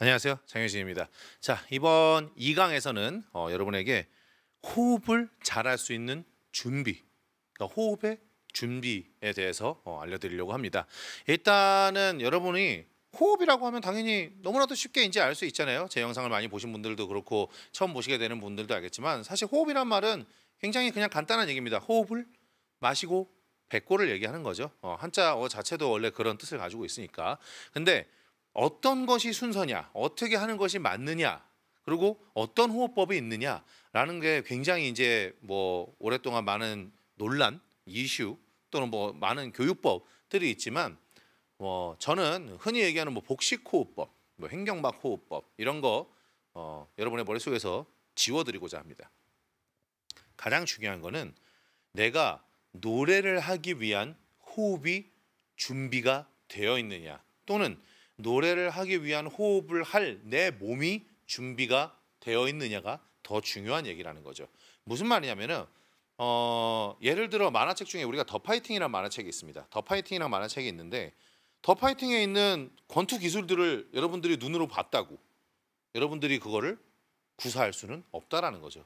안녕하세요. 장효진입니다. 자, 이번 2강에서는 어, 여러분에게 호흡을 잘할 수 있는 준비, 그러니까 호흡의 준비에 대해서 어, 알려드리려고 합니다. 일단은 여러분이 호흡이라고 하면 당연히 너무나도 쉽게 이제 알 수 있잖아요. 제 영상을 많이 보신 분들도 그렇고 처음 보시게 되는 분들도 알겠지만 사실 호흡이란 말은 굉장히 그냥 간단한 얘기입니다. 호흡을 마시고 배꼽을 얘기하는 거죠. 어, 한자어 자체도 원래 그런 뜻을 가지고 있으니까. 근데 어떤 것이 순서냐, 어떻게 하는 것이 맞느냐, 그리고 어떤 호흡법이 있느냐라는 게 굉장히 이제 뭐 오랫동안 많은 논란, 이슈 또는 뭐 많은 교육법들이 있지만 뭐 저는 흔히 얘기하는 뭐 복식 호흡법, 뭐 행경박 호흡법 이런 거 어, 여러분의 머릿속에서 지워드리고자 합니다. 가장 중요한 거는 내가 노래를 하기 위한 호흡이 준비가 되어 있느냐 또는 노래를 하기 위한 호흡을 할 내 몸이 준비가 되어 있느냐가 더 중요한 얘기라는 거죠. 무슨 말이냐면은 어, 예를 들어 만화책 중에 우리가 더 파이팅이라는 만화책이 있습니다. 더 파이팅이라는 만화책이 있는데 더 파이팅에 있는 권투 기술들을 여러분들이 눈으로 봤다고 여러분들이 그거를 구사할 수는 없다라는 거죠.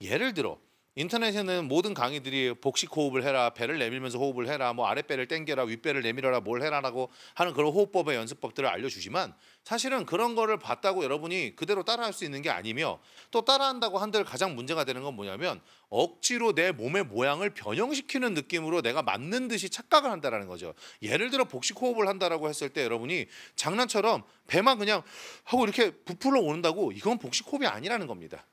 예를 들어 인터넷에는 모든 강의들이 복식 호흡을 해라, 배를 내밀면서 호흡을 해라, 뭐 아랫배를 당겨라, 윗배를 내밀어라, 뭘 해라라고 하는 그런 호흡법의 연습법들을 알려주지만 사실은 그런 거를 봤다고 여러분이 그대로 따라할 수 있는 게 아니며 또 따라한다고 한들 가장 문제가 되는 건 뭐냐면 억지로 내 몸의 모양을 변형시키는 느낌으로 내가 맞는 듯이 착각을 한다라는 거죠. 예를 들어 복식 호흡을 한다라고 했을 때 여러분이 장난처럼 배만 그냥 하고 이렇게 부풀어 오른다고 이건 복식 호흡이 아니라는 겁니다.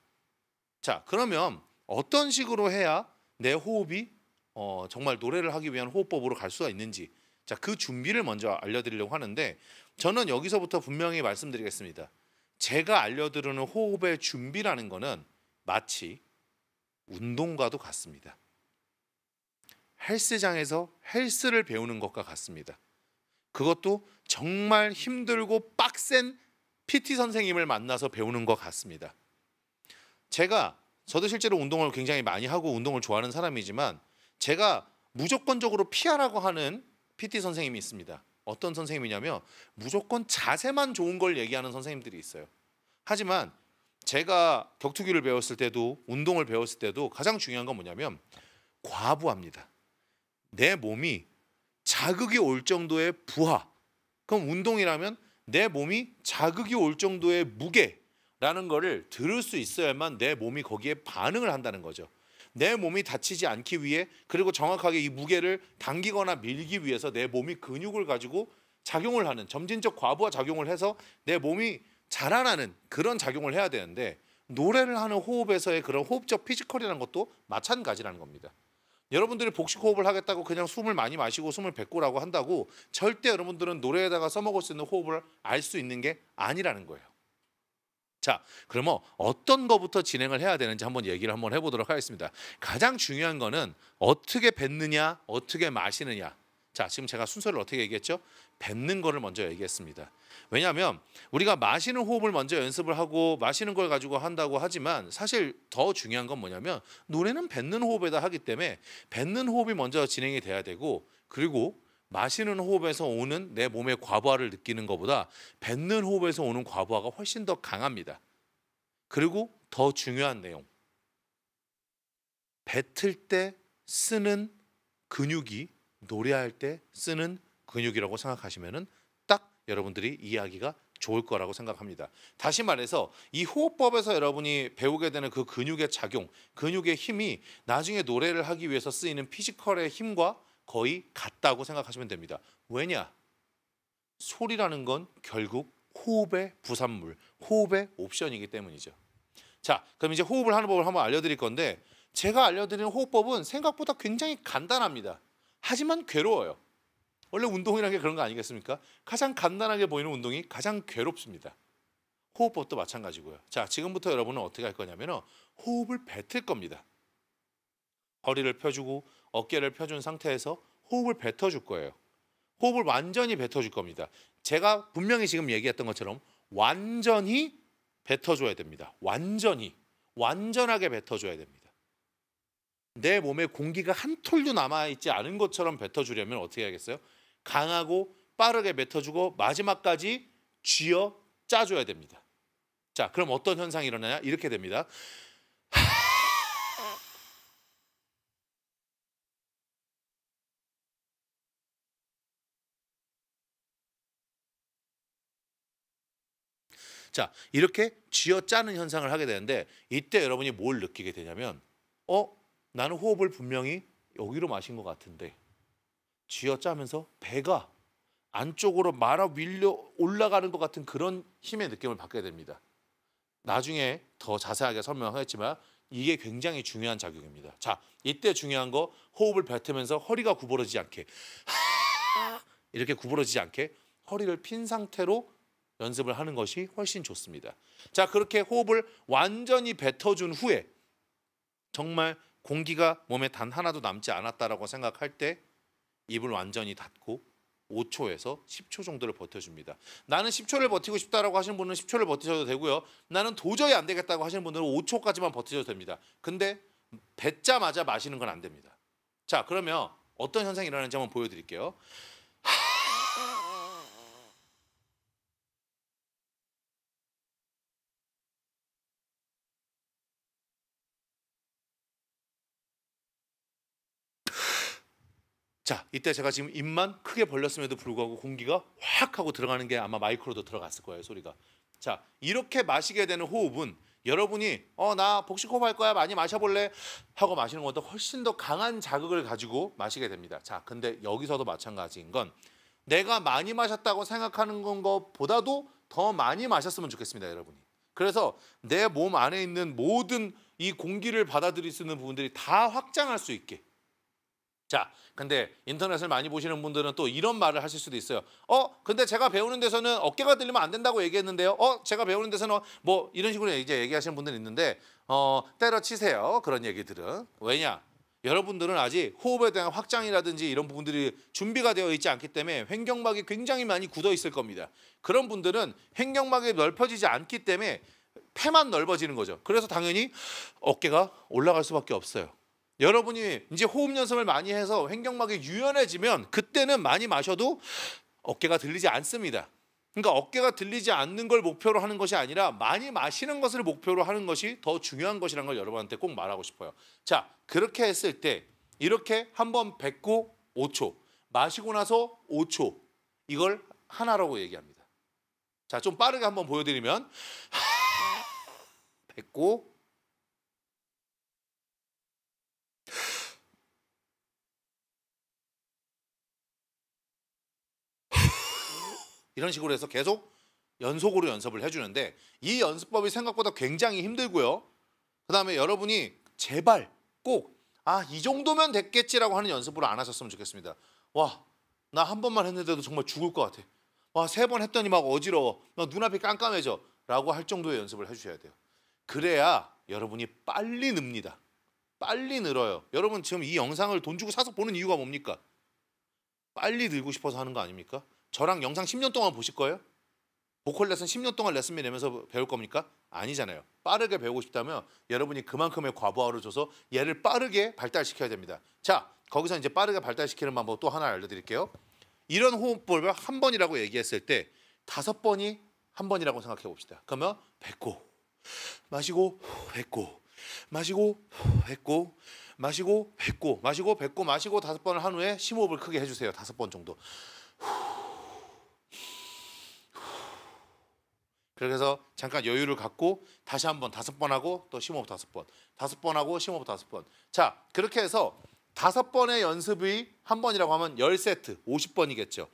자 그러면 어떤 식으로 해야 내 호흡이 어, 정말 노래를 하기 위한 호흡법으로 갈 수가 있는지 자 그 준비를 먼저 알려드리려고 하는데 저는 여기서부터 분명히 말씀드리겠습니다. 제가 알려드리는 호흡의 준비라는 거는 마치 운동과도 같습니다. 헬스장에서 헬스를 배우는 것과 같습니다. 그것도 정말 힘들고 빡센 PT 선생님을 만나서 배우는 것 같습니다. 제가 저도 실제로 운동을 굉장히 많이 하고 운동을 좋아하는 사람이지만 제가 무조건적으로 피하라고 하는 PT 선생님이 있습니다. 어떤 선생님이냐면 무조건 자세만 좋은 걸 얘기하는 선생님들이 있어요. 하지만 제가 격투기를 배웠을 때도 운동을 배웠을 때도 가장 중요한 건 뭐냐면 과부합니다. 내 몸이 자극이 올 정도의 부하. 그럼 운동이라면 내 몸이 자극이 올 정도의 무게 라는 거를 들을 수 있어야만 내 몸이 거기에 반응을 한다는 거죠. 내 몸이 다치지 않기 위해 그리고 정확하게 이 무게를 당기거나 밀기 위해서 내 몸이 근육을 가지고 작용을 하는 점진적 과부하 작용을 해서 내 몸이 자라나는 그런 작용을 해야 되는데 노래를 하는 호흡에서의 그런 호흡적 피지컬이라는 것도 마찬가지라는 겁니다. 여러분들이 복식 호흡을 하겠다고 그냥 숨을 많이 마시고 숨을 뱉고라고 한다고 절대 여러분들은 노래에다가 써먹을 수 있는 호흡을 알 수 있는 게 아니라는 거예요. 자, 그러면 어떤 것부터 진행을 해야 되는지 한번 얘기를 한번 해보도록 하겠습니다. 가장 중요한 거는 어떻게 뱉느냐, 어떻게 마시느냐. 자, 지금 제가 순서를 어떻게 얘기했죠? 뱉는 거를 먼저 얘기했습니다. 왜냐하면 우리가 마시는 호흡을 먼저 연습을 하고 마시는 걸 가지고 한다고 하지만 사실 더 중요한 건 뭐냐면 노래는 뱉는 호흡에다 하기 때문에 뱉는 호흡이 먼저 진행이 돼야 되고 그리고 마시는 호흡에서 오는 내 몸의 과부하를 느끼는 것보다 뱉는 호흡에서 오는 과부하가 훨씬 더 강합니다. 그리고 더 중요한 내용. 뱉을 때 쓰는 근육이 노래할 때 쓰는 근육이라고 생각하시면딱 여러분들이 이야기가 좋을 거라고 생각합니다. 다시 말해서 이 호흡법에서 여러분이 배우게 되는 그 근육의 작용, 근육의 힘이 나중에 노래를 하기 위해서 쓰이는 피지컬의 힘과 거의 같다고 생각하시면 됩니다. 왜냐? 소리라는 건 결국 호흡의 부산물, 호흡의 옵션이기 때문이죠. 자, 그럼 이제 호흡을 하는 법을 한번 알려드릴 건데 제가 알려드리는 호흡법은 생각보다 굉장히 간단합니다. 하지만 괴로워요. 원래 운동이라는 게 그런 거 아니겠습니까? 가장 간단하게 보이는 운동이 가장 괴롭습니다. 호흡법도 마찬가지고요. 자, 지금부터 여러분은 어떻게 할 거냐면 호흡을 뱉을 겁니다. 허리를 펴주고 어깨를 펴준 상태에서 호흡을 뱉어줄 거예요. 호흡을 완전히 뱉어줄 겁니다. 제가 분명히 지금 얘기했던 것처럼 완전히 뱉어줘야 됩니다. 완전히. 완전하게 뱉어줘야 됩니다. 내 몸에 공기가 한 톨도 남아있지 않은 것처럼 뱉어주려면 어떻게 해야겠어요? 강하고 빠르게 뱉어주고 마지막까지 쥐어 짜줘야 됩니다. 자, 그럼 어떤 현상이 일어나냐? 이렇게 됩니다. 자, 이렇게 쥐어짜는 현상을 하게 되는데 이때 여러분이 뭘 느끼게 되냐면 어? 나는 호흡을 분명히 여기로 마신 것 같은데 쥐어짜면서 배가 안쪽으로 말아 밀려 올라가는 것 같은 그런 힘의 느낌을 받게 됩니다. 나중에 더 자세하게 설명하겠지만 이게 굉장히 중요한 작용입니다. 자, 이때 중요한 거 호흡을 뱉으면서 허리가 구부러지지 않게 이렇게 구부러지지 않게 허리를 핀 상태로 연습을 하는 것이 훨씬 좋습니다. 자, 그렇게 호흡을 완전히 뱉어준 후에 정말 공기가 몸에 단 하나도 남지 않았다라고 생각할 때 입을 완전히 닫고 5초에서 10초 정도를 버텨줍니다. 나는 10초를 버티고 싶다라고 하시는 분은 10초를 버티셔도 되고요. 나는 도저히 안 되겠다고 하시는 분들은 5초까지만 버티셔도 됩니다. 근데 뱉자마자 마시는 건 안 됩니다. 자, 그러면 어떤 현상이 일어나는지 한번 보여드릴게요. 자, 이때 제가 지금 입만 크게 벌렸음에도 불구하고 공기가 확 하고 들어가는 게 아마 마이크로도 들어갔을 거예요, 소리가. 자, 이렇게 마시게 되는 호흡은 여러분이 어, 나 복식 호흡할 거야. 많이 마셔 볼래? 하고 마시는 것보다 훨씬 더 강한 자극을 가지고 마시게 됩니다. 자, 근데 여기서도 마찬가지인 건 내가 많이 마셨다고 생각하는 것보다도 더 많이 마셨으면 좋겠습니다, 여러분이. 그래서 내 몸 안에 있는 모든 이 공기를 받아들일 수 있는 부분들이 다 확장할 수 있게 자, 근데 인터넷을 많이 보시는 분들은 또 이런 말을 하실 수도 있어요. 어, 근데 제가 배우는 데서는 어깨가 들리면 안 된다고 얘기했는데요. 어, 제가 배우는 데서는 뭐 이런 식으로 이제 얘기하시는 분들이 있는데 어, 때려치세요. 그런 얘기들은. 왜냐? 여러분들은 아직 호흡에 대한 확장이라든지 이런 부분들이 준비가 되어 있지 않기 때문에 횡경막이 굉장히 많이 굳어 있을 겁니다. 그런 분들은 횡경막이 넓혀지지 않기 때문에 폐만 넓어지는 거죠. 그래서 당연히 어깨가 올라갈 수밖에 없어요. 여러분이 이제 호흡 연습을 많이 해서 횡격막이 유연해지면 그때는 많이 마셔도 어깨가 들리지 않습니다. 그러니까 어깨가 들리지 않는 걸 목표로 하는 것이 아니라 많이 마시는 것을 목표로 하는 것이 더 중요한 것이라는 걸 여러분한테 꼭 말하고 싶어요. 자, 그렇게 했을 때 이렇게 한번 뱉고 5초, 마시고 나서 5초 이걸 하나라고 얘기합니다. 자, 좀 빠르게 한번 보여드리면 뱉고 이런 식으로 해서 계속 연속으로 연습을 해주는데 이 연습법이 생각보다 굉장히 힘들고요. 그 다음에 여러분이 제발 꼭 아, 이 정도면 됐겠지라고 하는 연습으로 안 하셨으면 좋겠습니다. 와, 나 한 번만 했는데도 정말 죽을 것 같아. 와, 세 번 했더니 막 어지러워. 나 눈앞이 깜깜해져. 라고 할 정도의 연습을 해주셔야 돼요. 그래야 여러분이 빨리 늡니다. 빨리 늘어요. 여러분 지금 이 영상을 돈 주고 사서 보는 이유가 뭡니까? 빨리 늘고 싶어서 하는 거 아닙니까? 저랑 영상 10년 동안 보실 거예요? 보컬 레슨 10년 동안 레슨비 내면서 배울 겁니까? 아니잖아요. 빠르게 배우고 싶다면 여러분이 그만큼의 과부하를 줘서 얘를 빠르게 발달시켜야 됩니다. 자, 거기서 이제 빠르게 발달시키는 방법 또 하나 알려드릴게요. 이런 호흡법을 한 번이라고 얘기했을 때 다섯 번이 한 번이라고 생각해 봅시다. 그러면 뱉고 마시고 뱉고 마시고 뱉고 마시고 뱉고 마시고 뱉고 마시고 다섯 번을 한 후에 심호흡을 크게 해주세요. 다섯 번 정도. 그래서 잠깐 여유를 갖고 다시 한번 다섯 번 하고 또 심호흡 다섯 번 다섯 번 하고 심호흡 다섯 번자 그렇게 해서 다섯 번의 연습이 한 번이라고 하면 열세트 오십 번이겠죠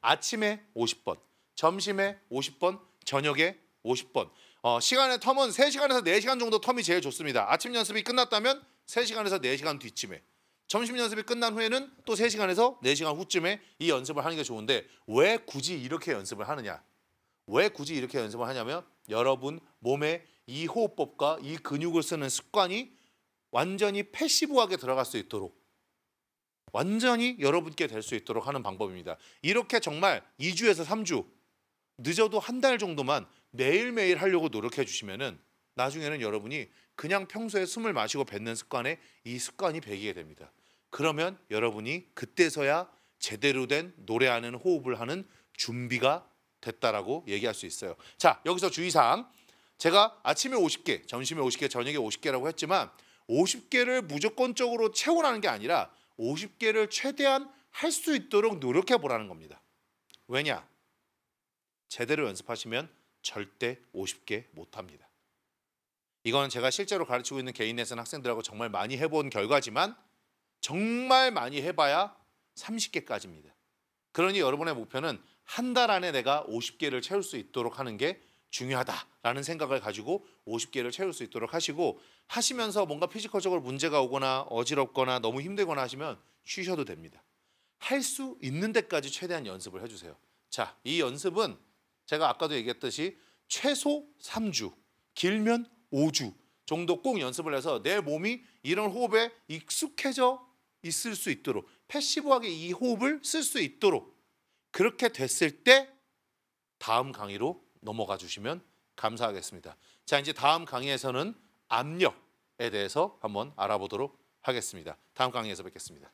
아침에 오십 번 점심에 오십 번 저녁에 오십 번 어, 시간의 텀은 세시간에서네시간 정도 텀이 제일 좋습니다 아침 연습이 끝났다면 세시간에서네시간 뒤쯤에 점심 연습이 끝난 후에는 또 세시간에서네시간 후쯤에 이 연습을 하는 게 좋은데 왜 굳이 이렇게 연습을 하느냐 왜 굳이 이렇게 연습을 하냐면 여러분 몸에 이 호흡법과 이 근육을 쓰는 습관이 완전히 패시브하게 들어갈 수 있도록 완전히 여러분께 될 수 있도록 하는 방법입니다. 이렇게 정말 2주에서 3주 늦어도 한 달 정도만 매일매일 하려고 노력해 주시면은 나중에는 여러분이 그냥 평소에 숨을 마시고 뱉는 습관에 이 습관이 배기게 됩니다. 그러면 여러분이 그때서야 제대로 된 노래하는 호흡을 하는 준비가 됐다라고 얘기할 수 있어요. 자, 여기서 주의사항. 제가 아침에 50개, 점심에 50개, 저녁에 50개라고 했지만 50개를 무조건적으로 채우라는 게 아니라 50개를 최대한 할 수 있도록 노력해 보라는 겁니다. 왜냐? 제대로 연습하시면 절대 50개 못 합니다. 이건 제가 실제로 가르치고 있는 개인 레슨 학생들하고 정말 많이 해본 결과지만 정말 많이 해봐야 30개까지입니다. 그러니 여러분의 목표는 한달 안에 내가 50개를 채울 수 있도록 하는 게 중요하다라는 생각을 가지고 50개를 채울 수 있도록 하시고 하시면서 뭔가 피지컬적으로 문제가 오거나 어지럽거나 너무 힘들거나 하시면 쉬셔도 됩니다. 할 수 있는 데까지 최대한 연습을 해주세요. 자, 이 연습은 제가 아까도 얘기했듯이 최소 3주, 길면 5주 정도 꼭 연습을 해서 내 몸이 이런 호흡에 익숙해져 있을 수 있도록 패시브하게 이 호흡을 쓸 수 있도록 그렇게 됐을 때 다음 강의로 넘어가 주시면 감사하겠습니다. 자, 이제 다음 강의에서는 압력에 대해서 한번 알아보도록 하겠습니다. 다음 강의에서 뵙겠습니다.